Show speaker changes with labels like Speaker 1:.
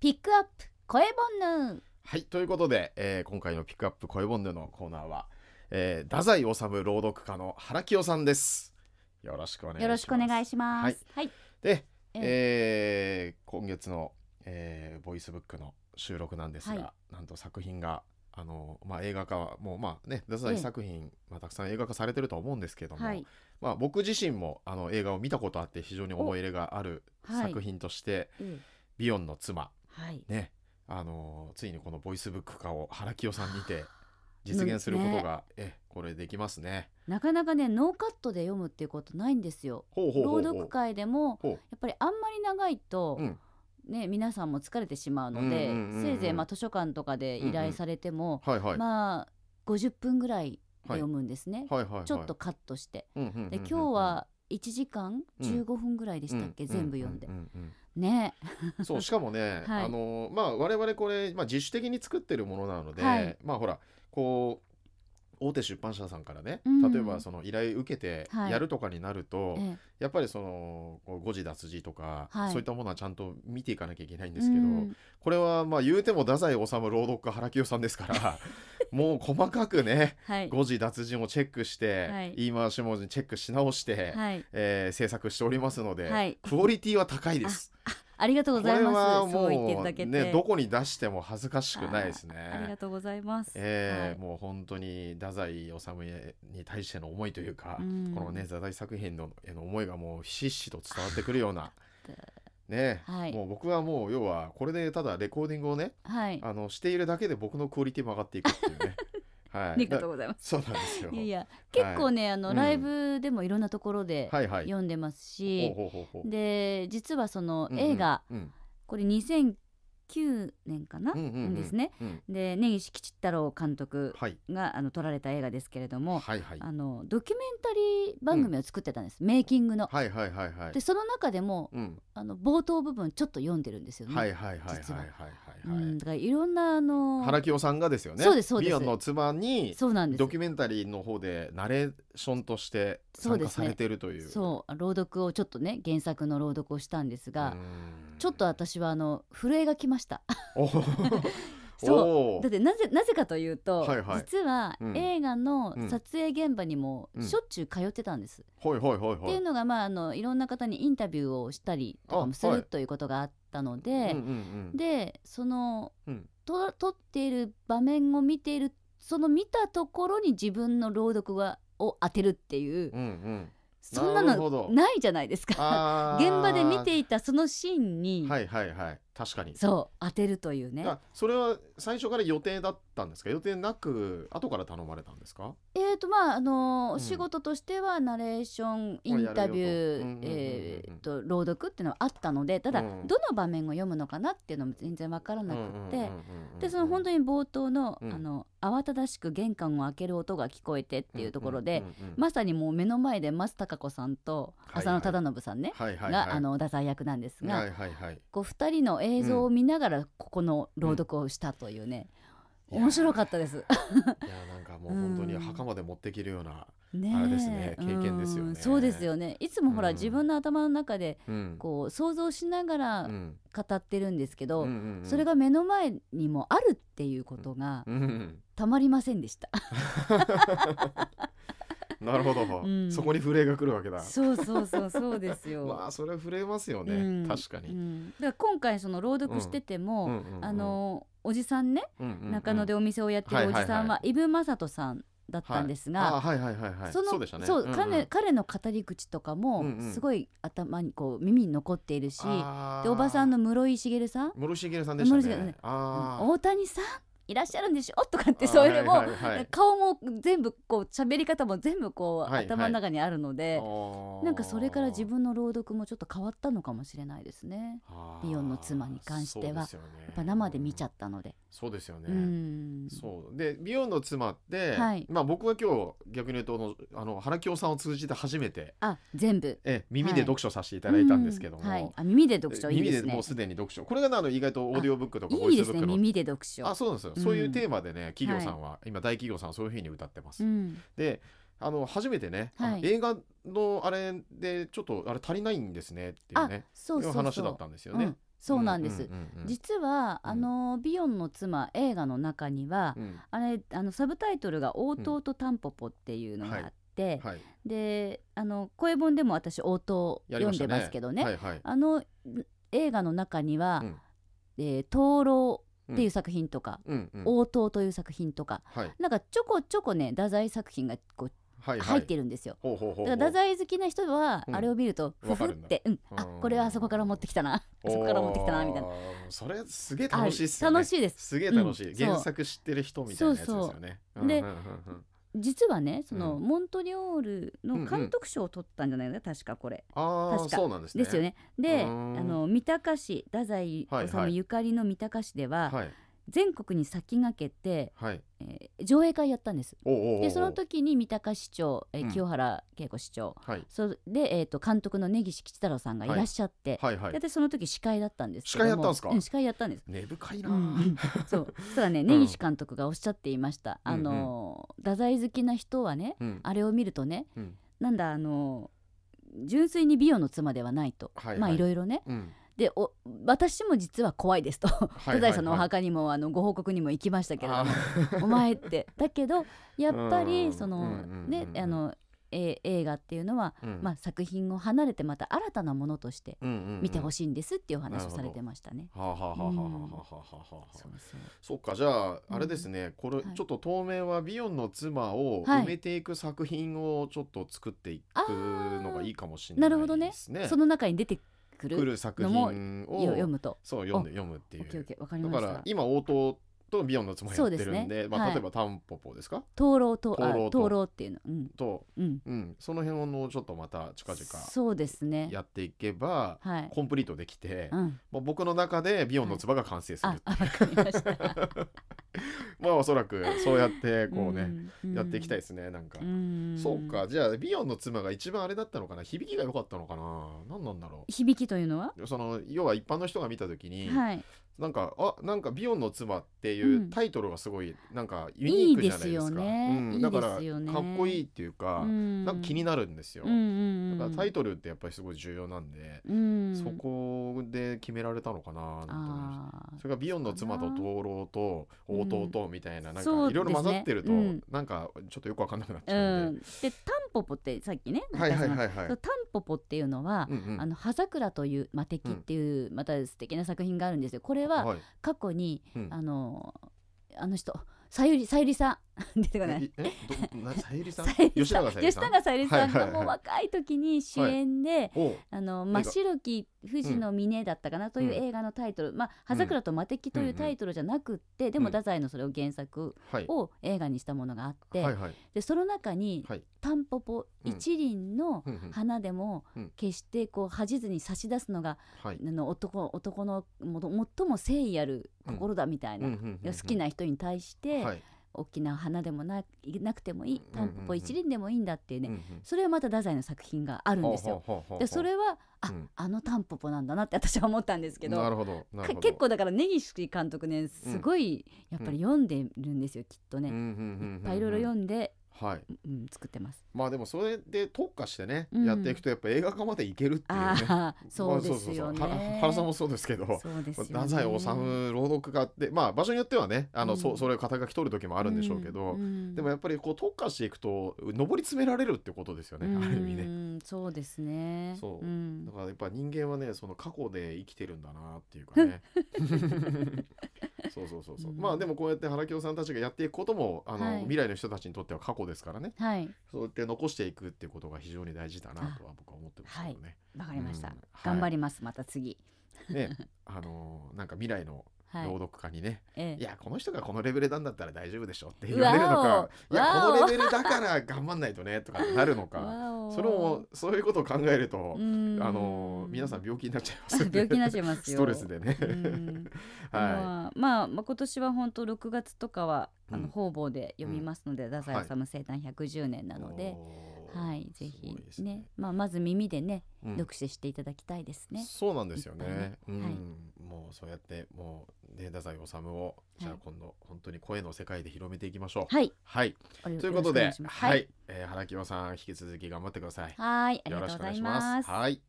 Speaker 1: ピックアップ声ボンヌ
Speaker 2: はいということで、えー、今回のピックアップ声ボンヌのコーナーは、えー、太宰治朗読家の原清さんですよろしくお願
Speaker 1: いしますはい、はい、
Speaker 2: で、えー、えー、今月の、えー、ボイスブックの収録なんですが、はい、なんと作品があのまあ、映画化はもうまあね太宰作品、ええ、まあ、たくさん映画化されてると思うんですけども、はい、まあ、僕自身もあの映画を見たことあって非常に思い入れがある作品として「はい、ビヨンの妻」はいね、あのついにこのボイスブック化を原清さんにて
Speaker 1: 実現することが、
Speaker 2: ね、えこれできますね
Speaker 1: なかなかねノーカットで読むっていうことないんですよ。朗読会でもやっぱりあんまり長いと、うんね、皆さんも疲れてしまうので、せいぜい、まあ、図書館とかで依頼されても、まあ50分ぐらい読むんですね、ちょっとカットして、で今日は1時間15分ぐらいでしたっけ、全部読んで。ね、そうし
Speaker 2: かもね、はい、あのまあ我々これ、まあ、自主的に作ってるものなので、はい、まあほらこう大手出版社さんからね、うん、例えばその依頼受けてやるとかになると、はい、やっぱりその誤字脱字とか、はい、そういったものはちゃんと見ていかなきゃいけないんですけど、うん、これはまあ言うても太宰治朗読家原清さんですから もう細かくね、はい、誤字脱字もチェックして、はい、言い回し文字チェックし直して、はい、えー、制作しておりますので、クオリティは高いです。
Speaker 1: ありがとうございます。そう言っていただけねどこ
Speaker 2: に出しても恥ずかしくないですね。ありが
Speaker 1: とうございます。え
Speaker 2: えーはい、もう本当に太宰治に対しての思いというか、うん、このね太宰作品のへの思いがもうひしひしと伝わってくるような。ね、はい、もう僕はもう要はこれでただレコーディングをね、はい、あのしているだけで僕のクオリティも上がっていくっていうねはい、ありがとうございます。そうなんですよ。いやいや、結構ね、はい、あの、うん、ライ
Speaker 1: ブでもいろんなところで読んでますし、で実はその映画、うんうんうん、これ2009 2009年かな、ですね、で根岸吉太郎監督が、はい、あの撮られた映画ですけれども、はいはい、あのドキュメンタリー番組を作ってたんです、うん、メイキングの。はいはいはいはい、でその中でも、うん、あの冒頭部分ちょっと読んでるんですよね。はいは
Speaker 2: いはいはいはいはい、
Speaker 1: はい、うん、だからいろんなあの原
Speaker 2: 清さんがですよね。そうですそうです。ビの妻にそうなんですドキュメンタリーの方でナレーションとして参加されてるという。そ
Speaker 1: う、ね、朗読をちょっとね原作の朗読をしたんですが。ちょっと私はあの震えがきました そうだってなぜなぜかというと、はいはい、実は映画の撮影現場にもしょっちゅう通ってたんです。
Speaker 2: っていうの
Speaker 1: が、まあ、あのいろんな方にインタビューをしたりとかもするということがあったので、うんうんうん、でその、うん、と撮っている場面を見ているその見たところに自分の朗読を当てるっていう。うんうんそんなのないじゃないですか 現場で見ていたそのシーンに、は
Speaker 2: いはいはい、確かにそう
Speaker 1: 当てるというね
Speaker 2: それは最初から予定だったんですか予定なく後から頼まれたんですか
Speaker 1: えっ、ー、とまああのーうん、仕事としてはナレーションインタビューえと朗読っていうのはあったのでただ、うん、どの場面を読むのかなっていうのも全然分からなくてでその本当に冒頭の、うん、あの慌ただしく玄関を開ける音が聞こえてっていうところで、うんうんうん、まさにもう目の前で増たか子さんと浅野忠信さんね、はいはい、が、はいはいはい、あの太宰役なんですが、はいはいはい、こう2人の映像を見ながらここの朗読をしたというね、面白かったです。いや
Speaker 2: なんかもう本当に墓まで持ってきるような、ね、あれですね経験です
Speaker 1: よね、うん、そうですよねいつもほら、うん、自分の頭の中でこう想像しながら語ってるんですけど、うんうんうん、それが目の前にもあるっていうことがたまりませんでした。なるほど、うん、そこに震えが来るわけだそうそうそうそうです
Speaker 2: よ まあそれは触れますよね、うん、確かに、う
Speaker 1: ん、だから今回その朗読してても、あのおじさんね、うんうんうん、中野でお店をやってるおじさんはイブ・マサトさんだったんですが、はい、はいはいはいはいそのそうう、んうん、彼彼の語り口とかもすごい頭にこう耳に残っているし、うんうん、でおばさんの室井茂さん
Speaker 2: 室井茂さんでしたね、ね、大
Speaker 1: 谷さんいらっしゃるんでしょ?」とかってそれでも、顔も全部こう喋り方も全部こう、頭の中にあるので、なんかそれから自分の朗読もちょっと変わったのかもしれないですね「リオンの妻」に関しては、やっぱ生で見ちゃったので。そうですよね。
Speaker 2: そうでビヨンの妻って、まあ僕は今日逆に言うとあの原京さんを通じて初めて
Speaker 1: あ全部
Speaker 2: え耳で読書させていただいたんですけども、は
Speaker 1: いあ耳で読書いいですね。耳でもうす
Speaker 2: でに読書これがなの意外とオーディオブックとかボイスブックの耳
Speaker 1: で読書あそうなんですよ。そういうテ
Speaker 2: ーマでね、企業さんは、はい、今大企業さんはそういうふうに歌ってます。であの初めてね、はい、映画のあれでちょっとあれ足りないんですねっていうねそうそう話だったんですよね。うん、そうなんです、実
Speaker 1: はあの、ビヨンの妻映画の中には、うん、あれあのサブタイトルが「応答とタンポポ」っていうのがあって、はい、であの声本でも私応答読んでますけどね、ねはいはい、あの映画の中には「灯、えー、籠、っていう作品とか、うんうん、応答という作品とか、はい、なんかちょこちょこね太宰作品がこう入ってるんですよ。だから太宰好きな人はあれを見るとふふって、うん、あこれはあそこから持ってきたな、そこから持ってきたなみたいな。
Speaker 2: それすげえ楽しいです、ね、楽しいです。すげえ楽しい、うん、原作知ってる人みたいなやつですよね。そうそうで、
Speaker 1: 実はねその、モントリオールの監督賞を取ったんじゃないのか、確かこれ。ああそうなんですねですよね。であの三鷹市太宰治ゆかりの三鷹市では、はい全国に先駆けて、はいえー、上映会やったんですでその時に三鷹市長、えー、清原恵子市長、はい、それで、えーと、監督の根岸吉太郎さんがいらっしゃって、はいはいはい、私その時司会だったんです司会やったんですか、うん、司会やったんです根深いな、うん、そうそしたらね根岸監督がおっしゃっていました、あのー、太宰好きな人はね、あれを見るとね、なんだあのー純粋に美容の妻ではないと、はいはい、まあいろいろね、うん、でお私も実は怖いですと太宰さんのお墓にもあのご報告にも行きましたけれども「お前」ってだけどやっぱりそのねあのえ映画っていうのは、うん、まあ、作品を離れてまた新たなものとして見てほしいんですっていう話をされてましたね。
Speaker 2: そうかじゃああれですね、うん、これちょっと当面はビヨンの妻を埋めていく作品をちょっと作っていくのがいいかもしれないですね。はい、なるほ
Speaker 1: どねその中に出てくる作品を読むと
Speaker 2: そう読んで読むっていうだから今応答とビヨンのつもりやってるんで、ね、まあ、例えば、タンポポですか灯籠と灯籠っていうの、うん、と、うん、うん、その辺をちょっとまた近々そうですねやっていけば、はい、コンプリートできて、うん、もう僕の中でビヨンのつばが完成する、はい、あ分かりました まあおそらくそうやってこうね、やっていきたいですねなんか、そうかじゃあビヨンの妻が一番あれだったのかな響きが良かったのかな何なんだろ
Speaker 1: う響きというのは
Speaker 2: その要は一般の人が見た時に、はい、なんかあなんか「ビヨンの妻」っていうタイトルがすごい、なんかユニークじゃないですか、うん、だからかっこいいっていうか、なんか気になるんですよ、だからタイトルってやっぱりすごい重要なんで、そこで決められたのかなと思いました。それがビヨンの妻と灯籠と弟とみたいな、なんかいろいろ混ざってると、なんかちょっとよくわかんなくなっち
Speaker 1: ゃうんで。でタンポポってさっきね、はいはいはいはい、タンポポっていうのは、あの葉桜という魔敵っていう、また素敵な作品があるんですよ。これは過去に、あのあの人さゆりさゆりさん 出てこない。え、な、さゆりさん。吉永さゆりさん。吉永さゆりさんがもう若い時に主演で、あの、真白き藤の峰だったかなという映画のタイトル。まあ、葉桜と魔敵というタイトルじゃなくて、でも太宰のそれを原作を映画にしたものがあって。で、その中に、タンポポ一輪の花でも、決してこう恥じずに差し出すのが。あの、男、男の、も、最も誠意ある心だみたいな、好きな人に対して。大きな花でもななくてもいいタンポポ一輪でもいいんだっていうね、うんうんうん、それはまた太宰の作品があるんですよ。うんうん、でそれはあ、うん、あのタンポポなんだなって私は思ったんですけど結構だから根岸監督ねすごいやっぱり読んでるんですよ、きっとね、いっぱいいろいろ読んではい、うん、作ってます。まあでもそれで
Speaker 2: 特化してね、うん、やっていくとやっぱ映画化までいけるっていうね。そうですよね、まあそうそうそう。原さんもそうですけど、そうですよね、太宰治朗読家ってまあ場所によってはね、あの、うん、そそれを肩書き取る時もあるんでしょうけど、うん、でもやっぱりこう特化していくと上り詰められるってことですよね、ある意味
Speaker 1: ね。そうですね。そう、だ
Speaker 2: からやっぱ人間はね、その過去で生きてるんだなっていうかね。そうそうそうそう。まあでもこうやって原京さんたちがやっていくこともあの、はい、未来の人たちにとっては過去でですからね、はい、そうやって残していくっていうことが非常に大事だなとは僕は思ってますけどね。
Speaker 1: わ、はい、かりました、うん、頑張ります、また次。ね、
Speaker 2: あのー、なんか未来の朗読家にね、はい、いやこの人がこのレベルなんだったら大丈夫でしょって言われるのかいやこのレベルだから 頑張んないとねとかなるのかそれもそういうことを考えるとあの皆さん病気になっちゃいます、ね、病気になっちゃいますよストレスでね、
Speaker 1: はいまあ、まあ、今年は本当六月とかはあの方々で読みますので、うん、太宰治生誕百十年なので。はいはい、ぜひね、ね、まあ、まず耳でね、うん、読書していただきたいですね。そうなんですよね。ねうん、はい、
Speaker 2: もうそうやってもうね太宰治を、じゃあ今度本当に声の世界で広めていきましょう。はい。はい。ということで、はい、はい、えー、原木さん引き続き頑張ってください。はい、ありがとうございます。はい。